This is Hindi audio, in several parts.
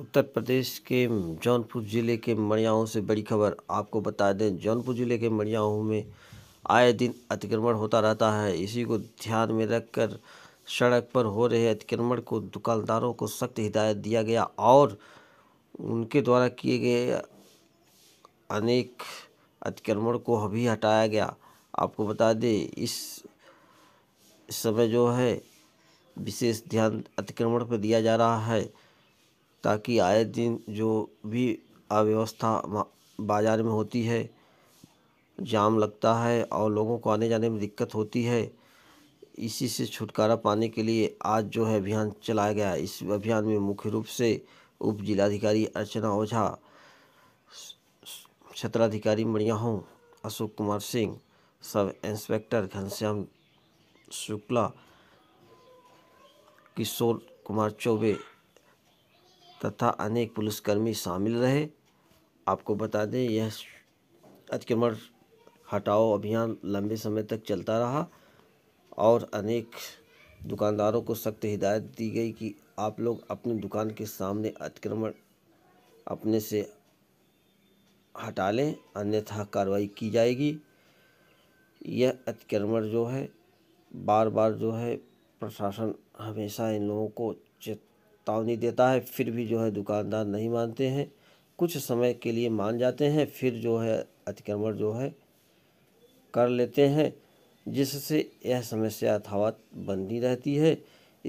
उत्तर प्रदेश के जौनपुर ज़िले के मड़ियाहूँ से बड़ी खबर आपको बता दें जौनपुर ज़िले के मड़ियाहूँ में आए दिन अतिक्रमण होता रहता है इसी को ध्यान में रखकर सड़क पर हो रहे अतिक्रमण को दुकानदारों को सख्त हिदायत दिया गया और उनके द्वारा किए गए अनेक अतिक्रमण को अभी हटाया गया आपको बता दें इस समय जो है विशेष ध्यान अतिक्रमण पर दिया जा रहा है ताकि आए दिन जो भी अव्यवस्था बाज़ार में होती है जाम लगता है और लोगों को आने जाने में दिक्कत होती है इसी से छुटकारा पाने के लिए आज जो है अभियान चलाया गया इस अभियान में मुख्य रूप से उप जिलाधिकारी अर्चना ओझा क्षेत्राधिकारी मणियाहों अशोक कुमार सिंह सब इंस्पेक्टर घनश्याम शुक्ला किशोर कुमार चौबे तथा अनेक पुलिसकर्मी शामिल रहे आपको बता दें यह अतिक्रमण हटाओ अभियान लंबे समय तक चलता रहा और अनेक दुकानदारों को सख्त हिदायत दी गई कि आप लोग अपनी दुकान के सामने अतिक्रमण अपने से हटा लें अन्यथा कार्रवाई की जाएगी यह अतिक्रमण जो है बार बार जो है प्रशासन हमेशा इन लोगों को चेत तावनी देता है फिर भी जो है दुकानदार नहीं मानते हैं कुछ समय के लिए मान जाते हैं फिर जो है अतिक्रमण जो है कर लेते हैं जिससे यह समस्या अथावत बनी रहती है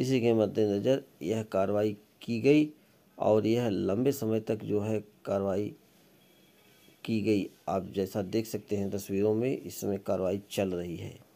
इसी के मद्देनज़र यह कार्रवाई की गई और यह लंबे समय तक जो है कार्रवाई की गई आप जैसा देख सकते हैं तस्वीरों में इसमें कार्रवाई चल रही है